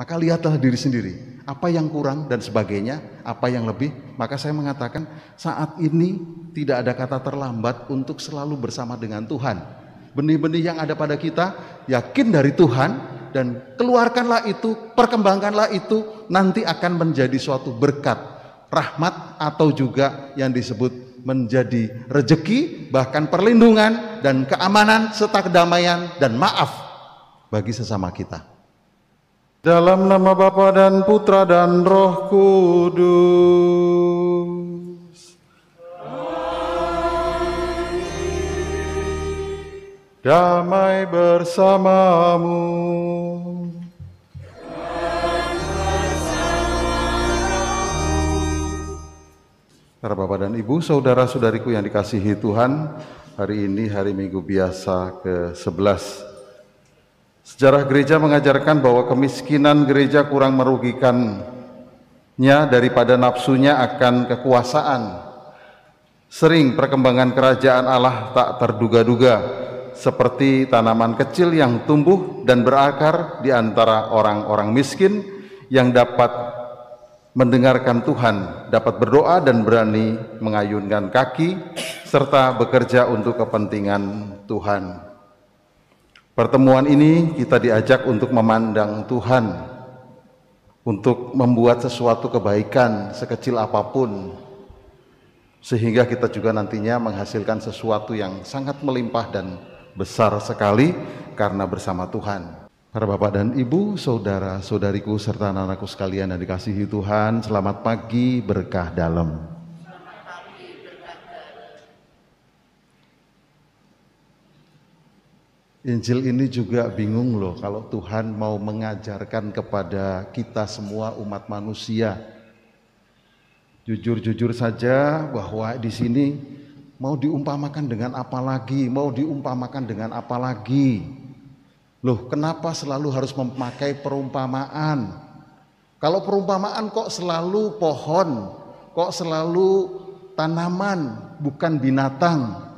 Maka lihatlah diri sendiri, apa yang kurang dan sebagainya, apa yang lebih. Maka saya mengatakan saat ini tidak ada kata terlambat untuk selalu bersama dengan Tuhan. Benih-benih yang ada pada kita, yakin dari Tuhan dan keluarkanlah itu, perkembangkanlah itu, nanti akan menjadi suatu berkat, rahmat atau juga yang disebut menjadi rejeki, bahkan perlindungan dan keamanan serta kedamaian dan maaf bagi sesama kita. Dalam nama Bapa dan Putra dan Roh Kudus. Damai bersamamu. Para Bapak dan Ibu, Saudara-saudariku yang dikasihi Tuhan, hari ini hari Minggu biasa ke-11 Sejarah gereja mengajarkan bahwa kemiskinan gereja kurang merugikannya daripada nafsunya akan kekuasaan. Sering perkembangan kerajaan Allah tak terduga-duga, seperti tanaman kecil yang tumbuh dan berakar di antara orang-orang miskin yang dapat mendengarkan Tuhan, dapat berdoa dan berani mengayunkan kaki, serta bekerja untuk kepentingan Tuhan. Pertemuan ini kita diajak untuk memandang Tuhan, untuk membuat sesuatu kebaikan sekecil apapun, sehingga kita juga nantinya menghasilkan sesuatu yang sangat melimpah dan besar sekali karena bersama Tuhan. Para bapak dan ibu, saudara, saudariku, serta anak-anakku sekalian yang dikasihi Tuhan, selamat pagi, berkah dalam. Injil ini juga bingung loh kalau Tuhan mau mengajarkan kepada kita semua umat manusia. Jujur-jujur saja bahwa di sini mau diumpamakan dengan apa lagi? Mau diumpamakan dengan apa lagi? Loh, kenapa selalu harus memakai perumpamaan? Kalau perumpamaan kok selalu pohon, kok selalu tanaman, bukan binatang?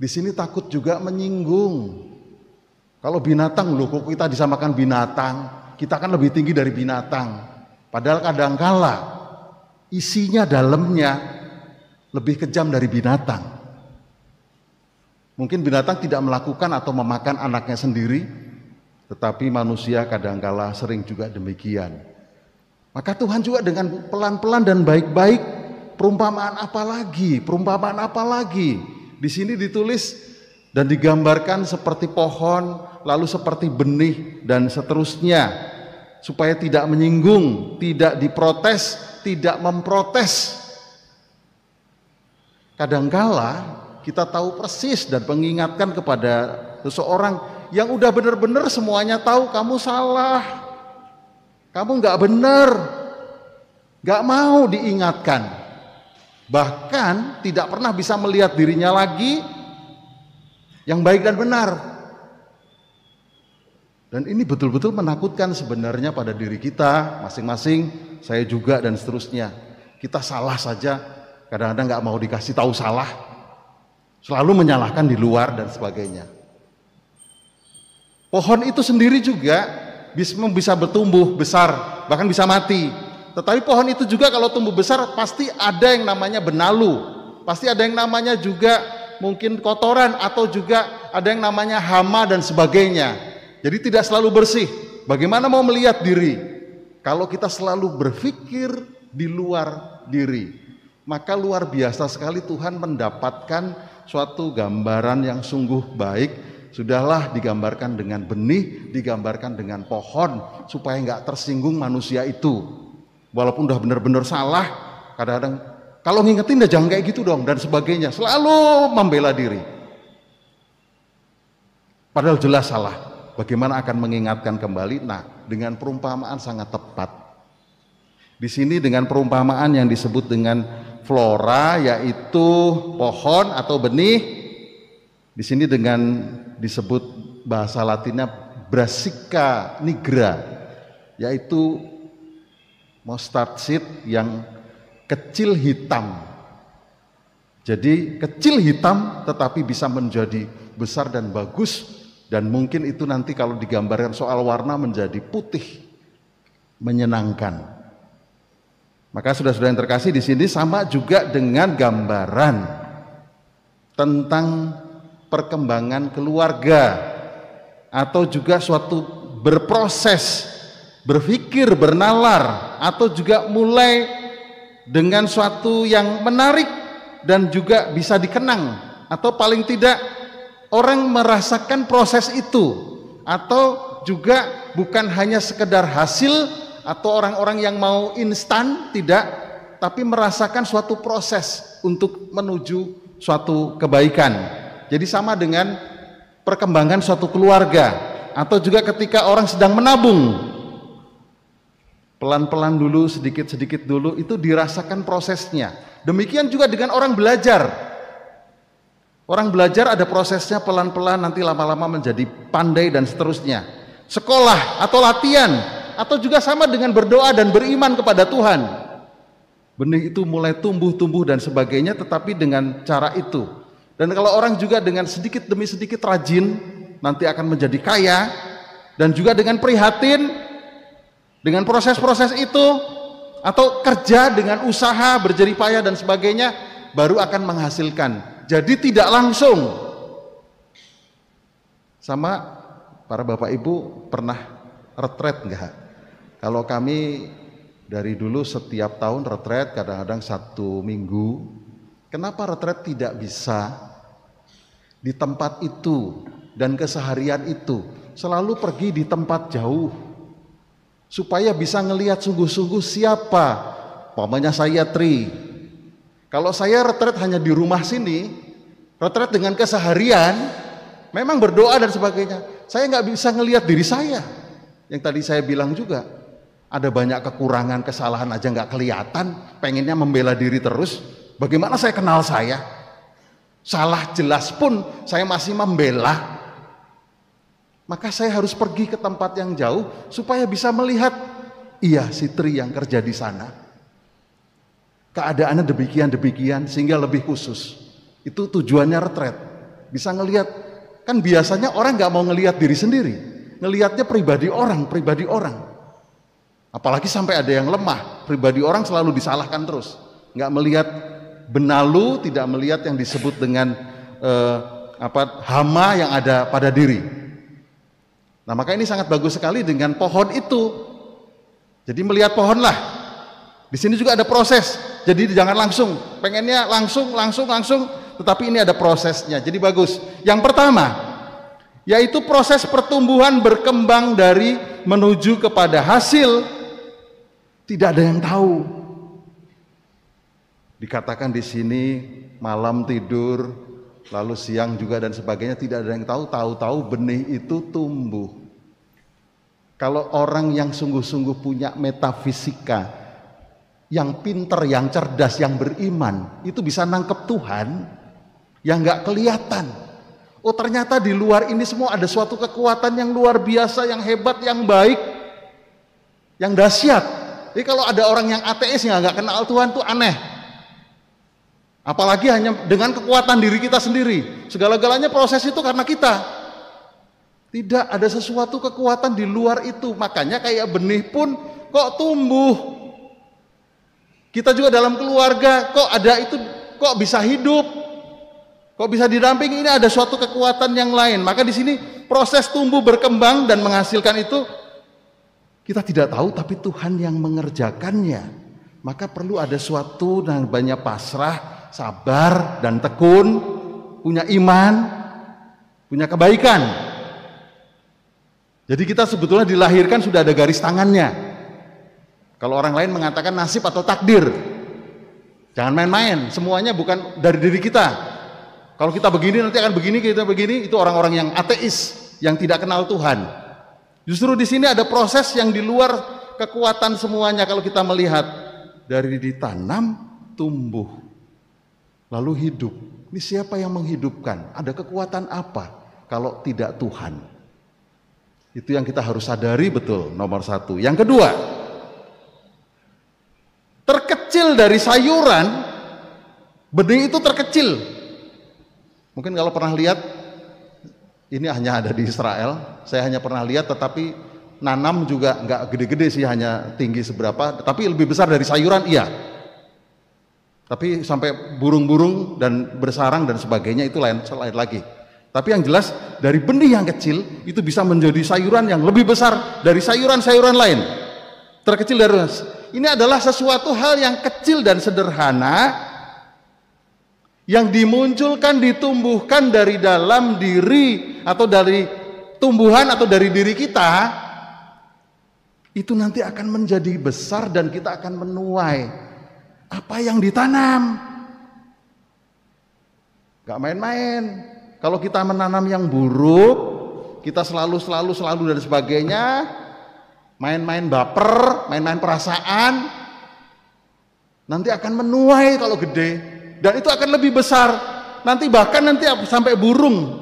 Di sini takut juga menyinggung. Kalau binatang loh, kok kita disamakan binatang, kita kan lebih tinggi dari binatang. Padahal kadangkala isinya dalamnya lebih kejam dari binatang. Mungkin binatang tidak melakukan atau memakan anaknya sendiri, tetapi manusia kadangkala sering juga demikian. Maka Tuhan juga dengan pelan-pelan dan baik-baik, perumpamaan apa lagi? Perumpamaan apa lagi? Di sini ditulis dan digambarkan seperti pohon, lalu seperti benih dan seterusnya. Supaya tidak menyinggung, tidak diprotes, tidak memprotes. Kadangkala kita tahu persis dan mengingatkan kepada seseorang yang udah benar-benar semuanya tahu kamu salah, kamu nggak benar, nggak mau diingatkan. Bahkan tidak pernah bisa melihat dirinya lagi yang baik dan benar. Dan ini betul-betul menakutkan sebenarnya pada diri kita masing-masing, saya juga dan seterusnya. Kita salah saja, kadang-kadang nggak mau dikasih tahu salah, selalu menyalahkan di luar dan sebagainya. Pohon itu sendiri juga bisa bertumbuh besar, bahkan bisa mati tetapi pohon itu juga kalau tumbuh besar pasti ada yang namanya benalu, pasti ada yang namanya juga mungkin kotoran atau juga ada yang namanya hama dan sebagainya. Jadi tidak selalu bersih. Bagaimana mau melihat diri? Kalau kita selalu berpikir di luar diri, maka luar biasa sekali Tuhan mendapatkan suatu gambaran yang sungguh baik sudahlah digambarkan dengan benih, digambarkan dengan pohon, supaya nggak tersinggung manusia itu. Walaupun udah benar-benar salah, kadang-kadang kalau ngingetin udah jangan kayak gitu dong dan sebagainya. Selalu membela diri. Padahal jelas salah. Bagaimana akan mengingatkan kembali? Nah, dengan perumpamaan sangat tepat. Di sini dengan perumpamaan yang disebut dengan flora yaitu pohon atau benih. Di sini dengan disebut bahasa Latinnya brassica nigra yaitu mustard seed yang kecil hitam. Jadi kecil hitam tetapi bisa menjadi besar dan bagus dan mungkin itu nanti kalau digambarkan soal warna menjadi putih menyenangkan. Maka sudah-sudah yang terkasih di sini sama juga dengan gambaran tentang perkembangan keluarga atau juga suatu berproses berpikir, bernalar, atau juga mulai dengan suatu yang menarik dan juga bisa dikenang, atau paling tidak orang merasakan proses itu, atau juga bukan hanya sekedar hasil atau orang-orang yang mau instan, tidak, tapi merasakan suatu proses untuk menuju suatu kebaikan. Jadi sama dengan perkembangan suatu keluarga atau juga ketika orang sedang menabung Pelan-pelan dulu, sedikit-sedikit dulu, itu dirasakan prosesnya. Demikian juga dengan orang belajar. Orang belajar ada prosesnya pelan-pelan, nanti lama-lama menjadi pandai dan seterusnya. Sekolah atau latihan, atau juga sama dengan berdoa dan beriman kepada Tuhan. Benih itu mulai tumbuh-tumbuh dan sebagainya, tetapi dengan cara itu. Dan kalau orang juga dengan sedikit demi sedikit rajin, nanti akan menjadi kaya, dan juga dengan prihatin, dengan proses-proses itu atau kerja dengan usaha, berjerih payah dan sebagainya baru akan menghasilkan. Jadi tidak langsung. Sama para Bapak Ibu pernah retret enggak? Kalau kami dari dulu setiap tahun retret kadang-kadang satu minggu. Kenapa retret tidak bisa di tempat itu dan keseharian itu selalu pergi di tempat jauh? supaya bisa ngelihat sungguh-sungguh siapa pamannya saya tri kalau saya retret hanya di rumah sini retret dengan keseharian memang berdoa dan sebagainya saya nggak bisa ngelihat diri saya yang tadi saya bilang juga ada banyak kekurangan kesalahan aja nggak kelihatan pengennya membela diri terus bagaimana saya kenal saya salah jelas pun saya masih membela maka saya harus pergi ke tempat yang jauh supaya bisa melihat iya si Tri yang kerja di sana. Keadaannya demikian-demikian sehingga lebih khusus. Itu tujuannya retret. Bisa ngelihat kan biasanya orang nggak mau ngelihat diri sendiri, ngelihatnya pribadi orang, pribadi orang. Apalagi sampai ada yang lemah, pribadi orang selalu disalahkan terus. Nggak melihat benalu, tidak melihat yang disebut dengan eh, apa hama yang ada pada diri. Nah maka ini sangat bagus sekali dengan pohon itu. Jadi melihat pohon lah Di sini juga ada proses. Jadi jangan langsung. Pengennya langsung, langsung, langsung. Tetapi ini ada prosesnya. Jadi bagus. Yang pertama, yaitu proses pertumbuhan berkembang dari menuju kepada hasil tidak ada yang tahu. Dikatakan di sini malam tidur, lalu siang juga dan sebagainya tidak ada yang tahu, tahu-tahu benih itu tumbuh. Kalau orang yang sungguh-sungguh punya metafisika, yang pinter, yang cerdas, yang beriman, itu bisa nangkep Tuhan yang gak kelihatan. Oh ternyata di luar ini semua ada suatu kekuatan yang luar biasa, yang hebat, yang baik, yang dahsyat. Jadi kalau ada orang yang ateis yang gak kenal Tuhan tuh aneh. Apalagi hanya dengan kekuatan diri kita sendiri. Segala-galanya proses itu karena kita. Tidak ada sesuatu kekuatan di luar itu. Makanya kayak benih pun kok tumbuh. Kita juga dalam keluarga kok ada itu kok bisa hidup. Kok bisa didampingi ini ada suatu kekuatan yang lain. Maka di sini proses tumbuh berkembang dan menghasilkan itu kita tidak tahu tapi Tuhan yang mengerjakannya. Maka perlu ada suatu dan banyak pasrah, sabar dan tekun, punya iman, punya kebaikan. Jadi kita sebetulnya dilahirkan sudah ada garis tangannya. Kalau orang lain mengatakan nasib atau takdir, jangan main-main. Semuanya bukan dari diri kita. Kalau kita begini nanti akan begini, kita begini, itu orang-orang yang ateis, yang tidak kenal Tuhan. Justru di sini ada proses yang di luar kekuatan semuanya kalau kita melihat dari ditanam, tumbuh, lalu hidup. Ini siapa yang menghidupkan? Ada kekuatan apa kalau tidak Tuhan? Itu yang kita harus sadari betul, nomor satu. Yang kedua, terkecil dari sayuran, benih itu terkecil. Mungkin kalau pernah lihat, ini hanya ada di Israel, saya hanya pernah lihat tetapi nanam juga nggak gede-gede sih, hanya tinggi seberapa, tapi lebih besar dari sayuran, iya. Tapi sampai burung-burung dan bersarang dan sebagainya itu lain, lain lagi. Tapi yang jelas dari benih yang kecil itu bisa menjadi sayuran yang lebih besar dari sayuran-sayuran lain. Terkecil dari ini adalah sesuatu hal yang kecil dan sederhana yang dimunculkan ditumbuhkan dari dalam diri atau dari tumbuhan atau dari diri kita itu nanti akan menjadi besar dan kita akan menuai apa yang ditanam. Gak main-main. Kalau kita menanam yang buruk, kita selalu selalu selalu dan sebagainya, main-main baper, main-main perasaan, nanti akan menuai kalau gede dan itu akan lebih besar. Nanti bahkan nanti sampai burung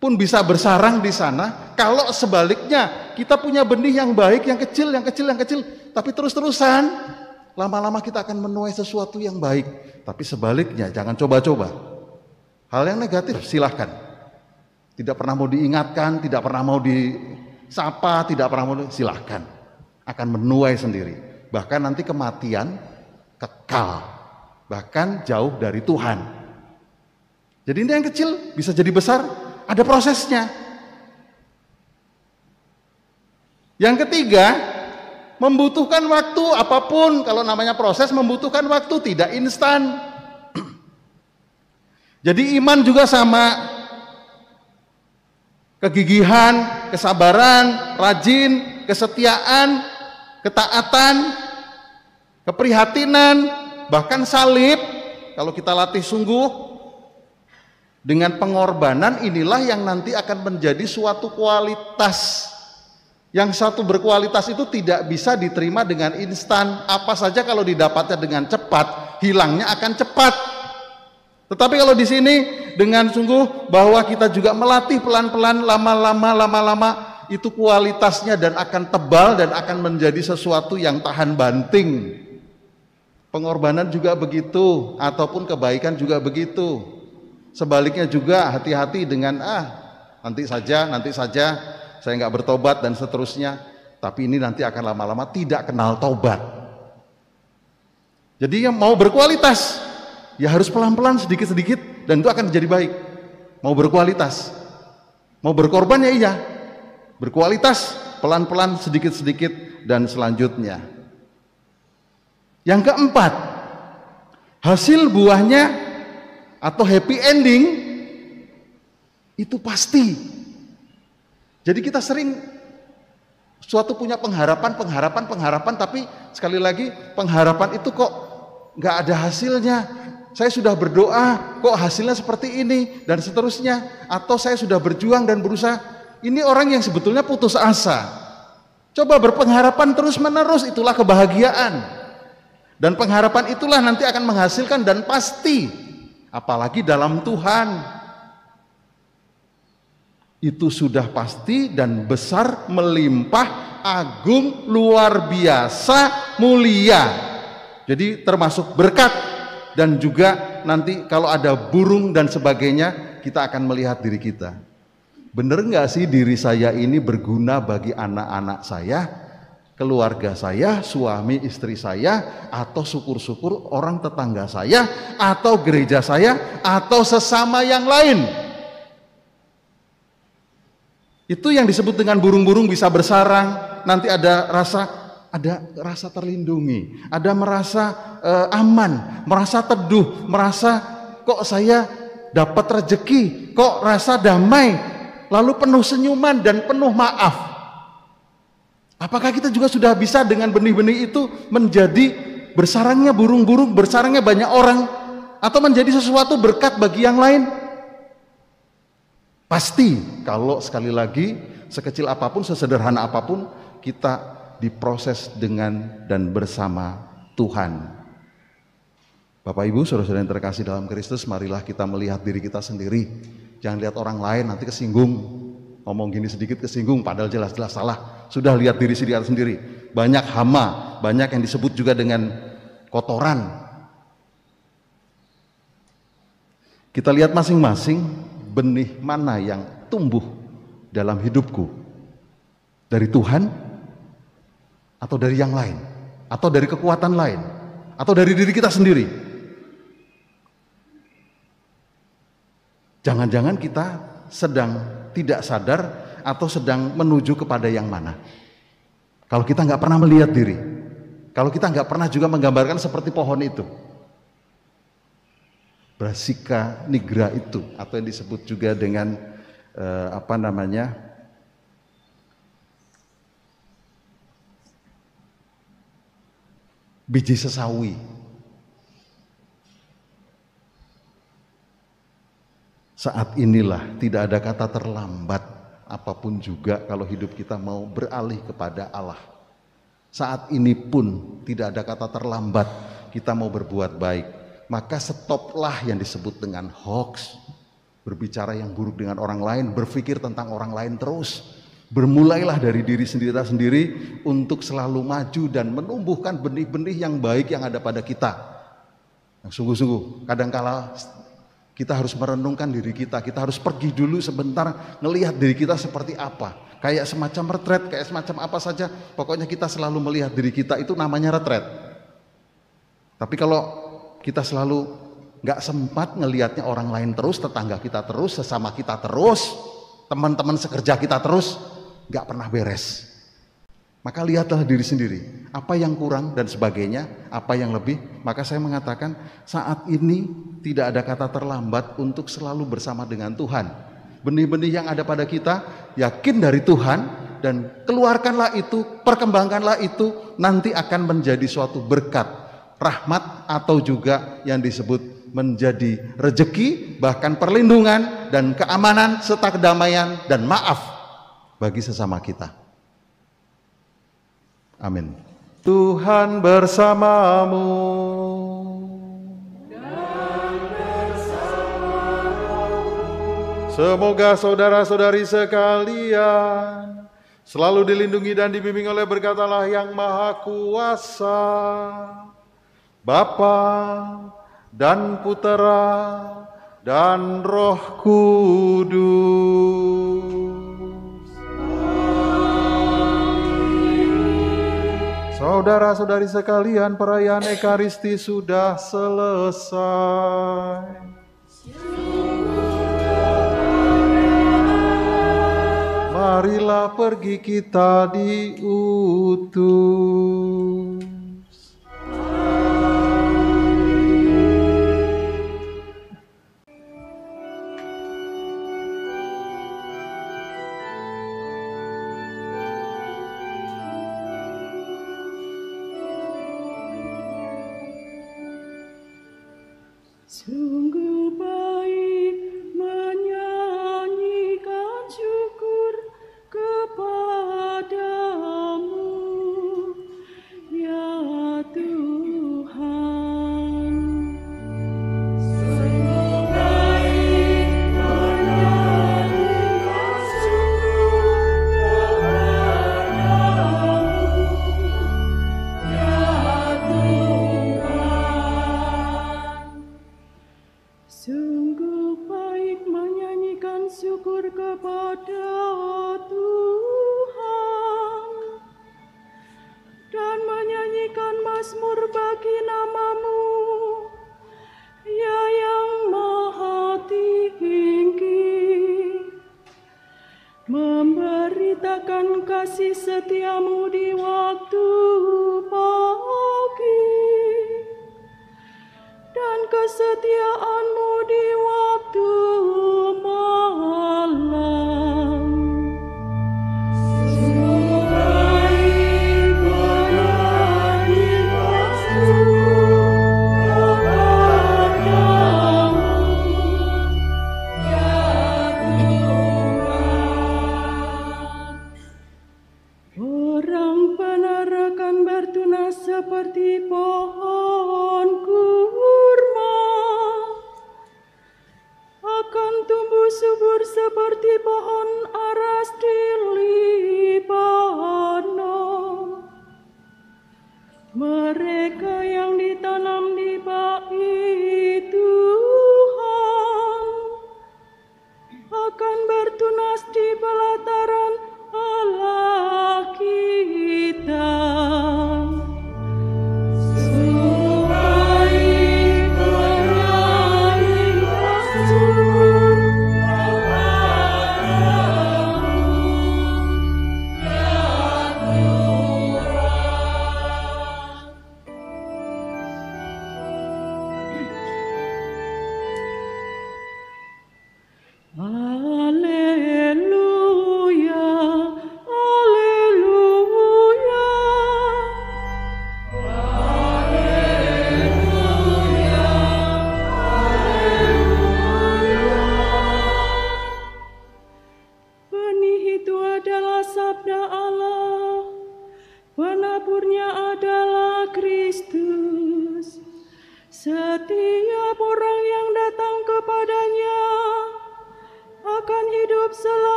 pun bisa bersarang di sana. Kalau sebaliknya kita punya benih yang baik, yang kecil, yang kecil, yang kecil, tapi terus-terusan lama-lama kita akan menuai sesuatu yang baik. Tapi sebaliknya jangan coba-coba. Hal yang negatif silahkan. Tidak pernah mau diingatkan, tidak pernah mau disapa, tidak pernah mau silahkan. Akan menuai sendiri. Bahkan nanti kematian kekal. Bahkan jauh dari Tuhan. Jadi ini yang kecil bisa jadi besar, ada prosesnya. Yang ketiga, membutuhkan waktu apapun kalau namanya proses membutuhkan waktu tidak instan. Jadi iman juga sama. Kegigihan, kesabaran, rajin, kesetiaan, ketaatan, keprihatinan, bahkan salib kalau kita latih sungguh dengan pengorbanan inilah yang nanti akan menjadi suatu kualitas yang satu berkualitas itu tidak bisa diterima dengan instan apa saja kalau didapatnya dengan cepat hilangnya akan cepat tetapi kalau di sini dengan sungguh bahwa kita juga melatih pelan-pelan lama-lama lama-lama itu kualitasnya dan akan tebal dan akan menjadi sesuatu yang tahan banting. Pengorbanan juga begitu ataupun kebaikan juga begitu. Sebaliknya juga hati-hati dengan ah nanti saja, nanti saja saya nggak bertobat dan seterusnya. Tapi ini nanti akan lama-lama tidak kenal tobat. Jadi yang mau berkualitas, ya harus pelan-pelan sedikit-sedikit dan itu akan jadi baik. Mau berkualitas. Mau berkorban ya iya. Berkualitas pelan-pelan sedikit-sedikit dan selanjutnya. Yang keempat, hasil buahnya atau happy ending itu pasti. Jadi kita sering suatu punya pengharapan, pengharapan, pengharapan, tapi sekali lagi pengharapan itu kok nggak ada hasilnya, saya sudah berdoa, kok hasilnya seperti ini, dan seterusnya. Atau saya sudah berjuang dan berusaha. Ini orang yang sebetulnya putus asa. Coba berpengharapan terus-menerus, itulah kebahagiaan. Dan pengharapan itulah nanti akan menghasilkan dan pasti. Apalagi dalam Tuhan. Itu sudah pasti dan besar, melimpah, agung, luar biasa, mulia. Jadi termasuk berkat dan juga nanti kalau ada burung dan sebagainya kita akan melihat diri kita. Bener nggak sih diri saya ini berguna bagi anak-anak saya, keluarga saya, suami istri saya, atau syukur-syukur orang tetangga saya, atau gereja saya, atau sesama yang lain. Itu yang disebut dengan burung-burung bisa bersarang, nanti ada rasa ada rasa terlindungi, ada merasa uh, aman, merasa teduh, merasa kok saya dapat rejeki, kok rasa damai, lalu penuh senyuman dan penuh maaf. Apakah kita juga sudah bisa dengan benih-benih itu menjadi bersarangnya burung-burung, bersarangnya banyak orang atau menjadi sesuatu berkat bagi yang lain? Pasti kalau sekali lagi sekecil apapun, sesederhana apapun kita diproses dengan dan bersama Tuhan. Bapak Ibu, saudara-saudara yang terkasih dalam Kristus, marilah kita melihat diri kita sendiri. Jangan lihat orang lain nanti kesinggung. Ngomong gini sedikit kesinggung padahal jelas-jelas salah. Sudah lihat diri sendiri sendiri. Banyak hama, banyak yang disebut juga dengan kotoran. Kita lihat masing-masing benih mana yang tumbuh dalam hidupku. Dari Tuhan atau dari yang lain, atau dari kekuatan lain, atau dari diri kita sendiri. Jangan-jangan kita sedang tidak sadar atau sedang menuju kepada yang mana. Kalau kita nggak pernah melihat diri, kalau kita nggak pernah juga menggambarkan seperti pohon itu, Brasika nigra itu atau yang disebut juga dengan eh, apa namanya biji sesawi. Saat inilah tidak ada kata terlambat apapun juga kalau hidup kita mau beralih kepada Allah. Saat ini pun tidak ada kata terlambat kita mau berbuat baik. Maka stoplah yang disebut dengan hoax. Berbicara yang buruk dengan orang lain, berpikir tentang orang lain terus Bermulailah dari diri sendiri-sendiri untuk selalu maju dan menumbuhkan benih-benih yang baik yang ada pada kita. Yang nah, sungguh-sungguh, kadangkala kita harus merenungkan diri kita, kita harus pergi dulu sebentar ngelihat diri kita seperti apa. Kayak semacam retret, kayak semacam apa saja, pokoknya kita selalu melihat diri kita itu namanya retret. Tapi kalau kita selalu nggak sempat ngelihatnya orang lain terus, tetangga kita terus, sesama kita terus, teman-teman sekerja kita terus, gak pernah beres. Maka lihatlah diri sendiri, apa yang kurang dan sebagainya, apa yang lebih. Maka saya mengatakan saat ini tidak ada kata terlambat untuk selalu bersama dengan Tuhan. Benih-benih yang ada pada kita, yakin dari Tuhan dan keluarkanlah itu, perkembangkanlah itu, nanti akan menjadi suatu berkat, rahmat atau juga yang disebut menjadi rejeki, bahkan perlindungan dan keamanan serta kedamaian dan maaf bagi sesama kita. Amin. Tuhan bersamamu. Semoga saudara-saudari sekalian selalu dilindungi dan dibimbing oleh berkat Allah yang Maha Kuasa, Bapa dan Putera dan Roh Kudus. Saudara-saudari sekalian, perayaan Ekaristi sudah selesai. Marilah pergi kita diutus.